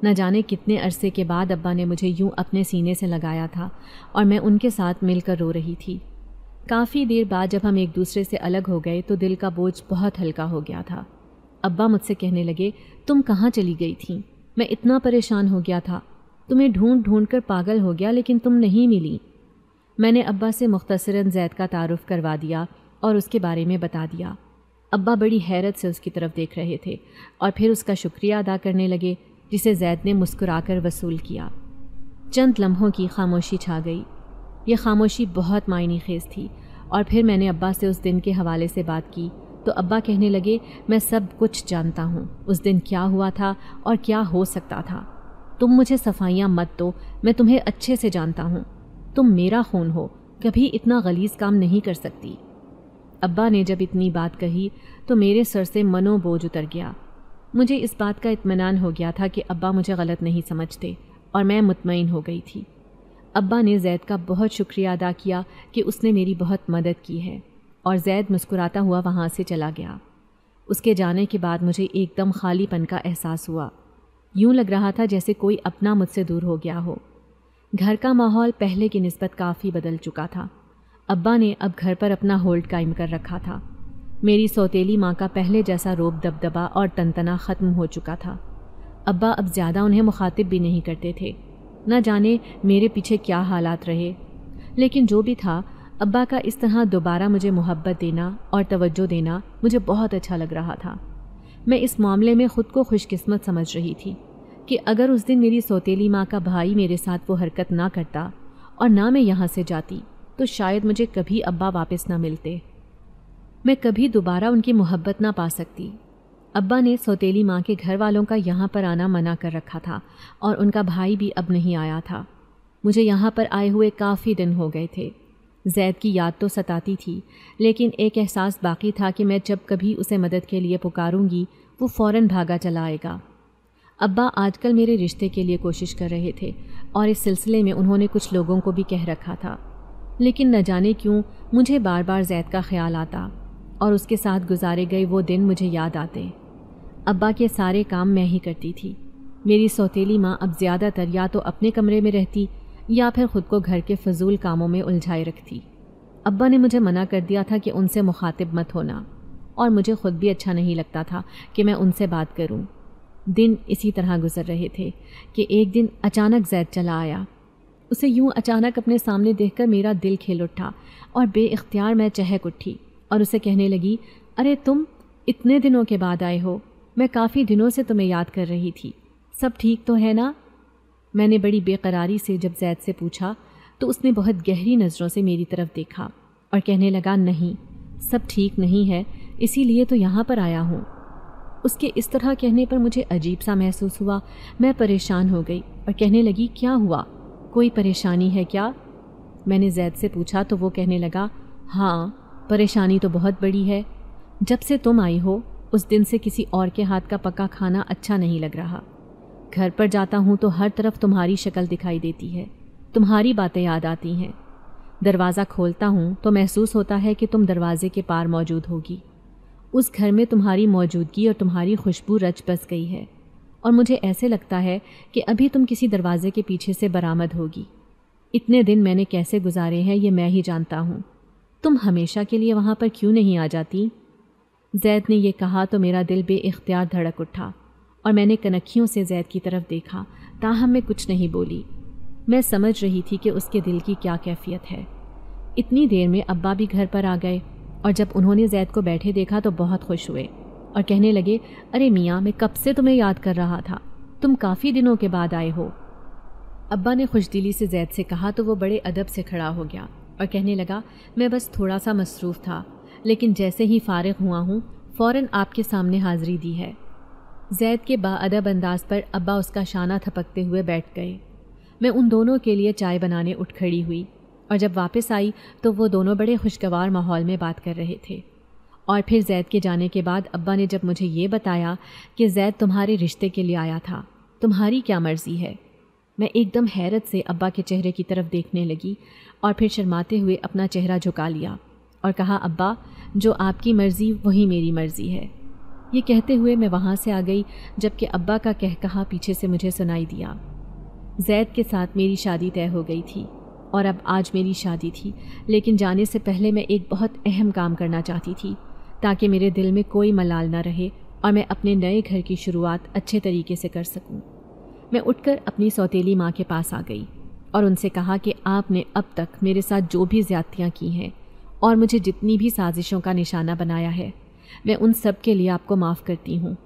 न जाने कितने अरसे के बाद अब्बा ने मुझे यूं अपने सीने से लगाया था और मैं उनके साथ मिलकर रो रही थी काफ़ी देर बाद जब हम एक दूसरे से अलग हो गए तो दिल का बोझ बहुत हल्का हो गया था अब्बा मुझसे कहने लगे तुम कहाँ चली गई थी मैं इतना परेशान हो गया था तुम्हें ढूंढ ढूंढ कर पागल हो गया लेकिन तुम नहीं मिली मैंने अब्बा से मुख्तसरन जैद का तारुफ करवा दिया और उसके बारे में बता दिया अब्बा बड़ी हैरत से उसकी तरफ़ देख रहे थे और फिर उसका शुक्रिया अदा करने लगे जिसे जैद ने मुस्कुराकर वसूल किया चंद लम्हों की खामोशी छा गई ये खामोशी बहुत मायने खेज थी और फिर मैंने अब्बा से उस दिन के हवाले से बात की तो अब्बा कहने लगे मैं सब कुछ जानता हूँ उस दिन क्या हुआ था और क्या हो सकता था तुम मुझे सफाइयाँ मत दो मैं तुम्हें अच्छे से जानता हूँ तुम मेरा खून हो कभी इतना गलीज काम नहीं कर सकती अब्बा ने जब इतनी बात कही तो मेरे सर से मनोबोझ उतर गया मुझे इस बात का इतमान हो गया था कि अब्बा मुझे गलत नहीं समझते और मैं मुतमिन हो गई थी अब्बा ने जैद का बहुत शुक्रिया अदा किया कि उसने मेरी बहुत मदद की है और जैद मुस्कुराता हुआ वहाँ से चला गया उसके जाने के बाद मुझे एकदम खालीपन का एहसास हुआ यूँ लग रहा था जैसे कोई अपना मुझसे दूर हो गया हो घर का माहौल पहले की नस्बत काफ़ी बदल चुका था अब्बा ने अब घर पर अपना होल्ड कायम कर रखा था मेरी सौतेली माँ का पहले जैसा रोब दबदबा और तनतना ख़त्म हो चुका था अब्बा अब ज़्यादा उन्हें मुखातिब भी नहीं करते थे न जाने मेरे पीछे क्या हालात रहे लेकिन जो भी था अब्बा का इस तरह दोबारा मुझे मोहब्बत देना और तवज्जो देना मुझे बहुत अच्छा लग रहा था मैं इस मामले में ख़ुद को खुशकिस्मत समझ रही थी कि अगर उस दिन मेरी सौतेली माँ का भाई मेरे साथ वो हरकत ना करता और ना मैं यहाँ से जाती तो शायद मुझे कभी अब्बा वापस ना मिलते मैं कभी दोबारा उनकी मोहब्बत ना पा सकती अब्बा ने सौतेली माँ के घर वालों का यहाँ पर आना मना कर रखा था और उनका भाई भी अब नहीं आया था मुझे यहाँ पर आए हुए काफ़ी दिन हो गए थे जैद की याद तो सताती थी लेकिन एक एहसास बाकी था कि मैं जब कभी उसे मदद के लिए पुकारूंगी वो फ़ौर भागा चला आएगा अब्बा आजकल मेरे रिश्ते के लिए कोशिश कर रहे थे और इस सिलसिले में उन्होंने कुछ लोगों को भी कह रखा था लेकिन न जाने क्यों मुझे बार बार जैद का ख्याल आता और उसके साथ गुजारे गए वो दिन मुझे याद आते अब्बा के सारे काम मैं ही करती थी मेरी सौतीली माँ अब ज़्यादातर या तो अपने कमरे में रहती या फिर ख़ुद को घर के फजूल कामों में उलझाए रखती अब्बा ने मुझे मना कर दिया था कि उनसे मुखातिब मत होना और मुझे ख़ुद भी अच्छा नहीं लगता था कि मैं उनसे बात करूं। दिन इसी तरह गुजर रहे थे कि एक दिन अचानक जैद चला आया उसे यूं अचानक अपने सामने देखकर मेरा दिल खेल उठा और बेख्तियार मैं चहक उठी और उसे कहने लगी अरे तुम इतने दिनों के बाद आए हो मैं काफ़ी दिनों से तुम्हें याद कर रही थी सब ठीक तो है ना मैंने बड़ी बेकरारी से जब जैद से पूछा तो उसने बहुत गहरी नज़रों से मेरी तरफ़ देखा और कहने लगा नहीं सब ठीक नहीं है इसीलिए तो यहाँ पर आया हूँ उसके इस तरह कहने पर मुझे अजीब सा महसूस हुआ मैं परेशान हो गई और कहने लगी क्या हुआ कोई परेशानी है क्या मैंने जैद से पूछा तो वो कहने लगा हाँ परेशानी तो बहुत बड़ी है जब से तुम आई हो उस दिन से किसी और के हाथ का पका खाना अच्छा नहीं लग रहा घर पर जाता हूँ तो हर तरफ तुम्हारी शक्ल दिखाई देती है तुम्हारी बातें याद आती हैं दरवाज़ा खोलता हूँ तो महसूस होता है कि तुम दरवाजे के पार मौजूद होगी उस घर में तुम्हारी मौजूदगी और तुम्हारी खुशबू रच बस गई है और मुझे ऐसे लगता है कि अभी तुम किसी दरवाजे के पीछे से बरामद होगी इतने दिन मैंने कैसे गुजारे हैं ये मैं ही जानता हूँ तुम हमेशा के लिए वहाँ पर क्यों नहीं आ जाती जैद ने यह कहा तो मेरा दिल बेख्तियार धड़क उठा और मैंने कनखियों से जैद की तरफ देखा ताहम मैं कुछ नहीं बोली मैं समझ रही थी कि उसके दिल की क्या कैफियत है इतनी देर में अब्बा भी घर पर आ गए और जब उन्होंने जैद को बैठे देखा तो बहुत खुश हुए और कहने लगे अरे मियाँ मैं कब से तुम्हें याद कर रहा था तुम काफ़ी दिनों के बाद आए हो अब्बा ने खुश दिली से जैद से कहा तो वो बड़े अदब से खड़ा हो गया और कहने लगा मैं बस थोड़ा सा मसरूफ़ था लेकिन जैसे ही फ़ारग हुआ हूँ फ़ौर आपके सामने हाज़री दी है जैद के बाअदब अंदाज पर अब्बा उसका शाना थपकते हुए बैठ गए मैं उन दोनों के लिए चाय बनाने उठ खड़ी हुई और जब वापस आई तो वो दोनों बड़े खुशगवार माहौल में बात कर रहे थे और फिर जैद के जाने के बाद अब्बा ने जब मुझे ये बताया कि जैद तुम्हारे रिश्ते के लिए आया था तुम्हारी क्या मर्ज़ी है मैं एकदम हैरत से अब्बा के चेहरे की तरफ देखने लगी और फिर शर्माते हुए अपना चेहरा झुका लिया और कहा अब्बा जो आपकी मर्ज़ी वही मेरी मर्ज़ी है ये कहते हुए मैं वहाँ से आ गई जबकि अब्बा का कह कहा पीछे से मुझे सुनाई दिया जैद के साथ मेरी शादी तय हो गई थी और अब आज मेरी शादी थी लेकिन जाने से पहले मैं एक बहुत अहम काम करना चाहती थी ताकि मेरे दिल में कोई मलाल ना रहे और मैं अपने नए घर की शुरुआत अच्छे तरीके से कर सकूँ मैं उठकर अपनी सौतेली माँ के पास आ गई और उनसे कहा कि आपने अब तक मेरे साथ जो भी ज़्यादतियाँ की हैं और मुझे जितनी भी साजिशों का निशाना बनाया है मैं उन सब के लिए आपको माफ़ करती हूँ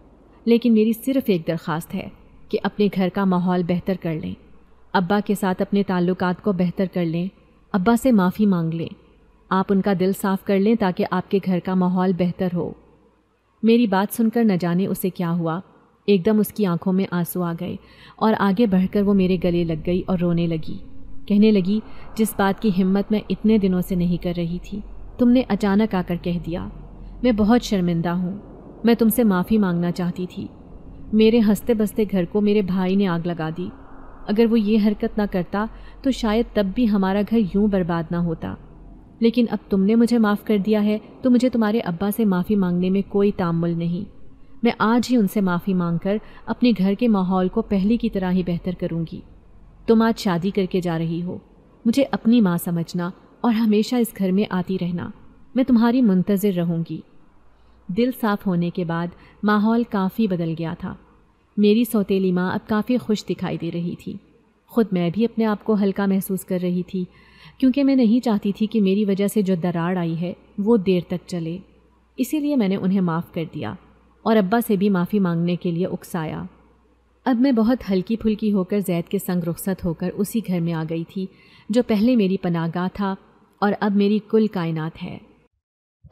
लेकिन मेरी सिर्फ़ एक दरख्वास्त है कि अपने घर का माहौल बेहतर कर लें अब्बा के साथ अपने ताल्लुक को बेहतर कर लें अब्बा से माफ़ी मांग लें आप उनका दिल साफ़ कर लें ताकि आपके घर का माहौल बेहतर हो मेरी बात सुनकर न जाने उसे क्या हुआ एकदम उसकी आंखों में आंसू आ गए और आगे बढ़कर वो मेरे गले लग गई और रोने लगी कहने लगी जिस बात की हिम्मत मैं इतने दिनों से नहीं कर रही थी तुमने अचानक आकर कह दिया मैं बहुत शर्मिंदा हूँ मैं तुमसे माफ़ी मांगना चाहती थी मेरे हंसते बसते घर को मेरे भाई ने आग लगा दी अगर वो ये हरकत ना करता तो शायद तब भी हमारा घर यूं बर्बाद ना होता लेकिन अब तुमने मुझे माफ़ कर दिया है तो मुझे तुम्हारे अब्बा से माफ़ी मांगने में कोई तामुल नहीं मैं आज ही उनसे माफ़ी मांगकर अपने घर के माहौल को पहले की तरह ही बेहतर करूँगी तुम आज शादी करके जा रही हो मुझे अपनी माँ समझना और हमेशा इस घर में आती रहना मैं तुम्हारी मुंतज़र रहूँगी दिल साफ होने के बाद माहौल काफ़ी बदल गया था मेरी सौतीली माँ अब काफ़ी खुश दिखाई दे रही थी खुद मैं भी अपने आप को हल्का महसूस कर रही थी क्योंकि मैं नहीं चाहती थी कि मेरी वजह से जो दरार आई है वो देर तक चले इसीलिए मैंने उन्हें माफ़ कर दिया और अब्बा से भी माफ़ी मांगने के लिए उकसाया अब मैं बहुत हल्की फुल्की होकर जैद के संग रुखसत होकर उसी घर में आ गई थी जो पहले मेरी पनागा था और अब मेरी कुल कायनात है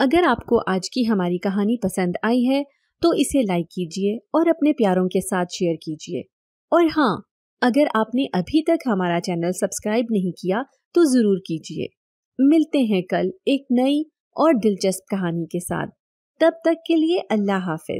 अगर आपको आज की हमारी कहानी पसंद आई है तो इसे लाइक कीजिए और अपने प्यारों के साथ शेयर कीजिए और हाँ अगर आपने अभी तक हमारा चैनल सब्सक्राइब नहीं किया तो ज़रूर कीजिए मिलते हैं कल एक नई और दिलचस्प कहानी के साथ तब तक के लिए अल्लाह हाफिज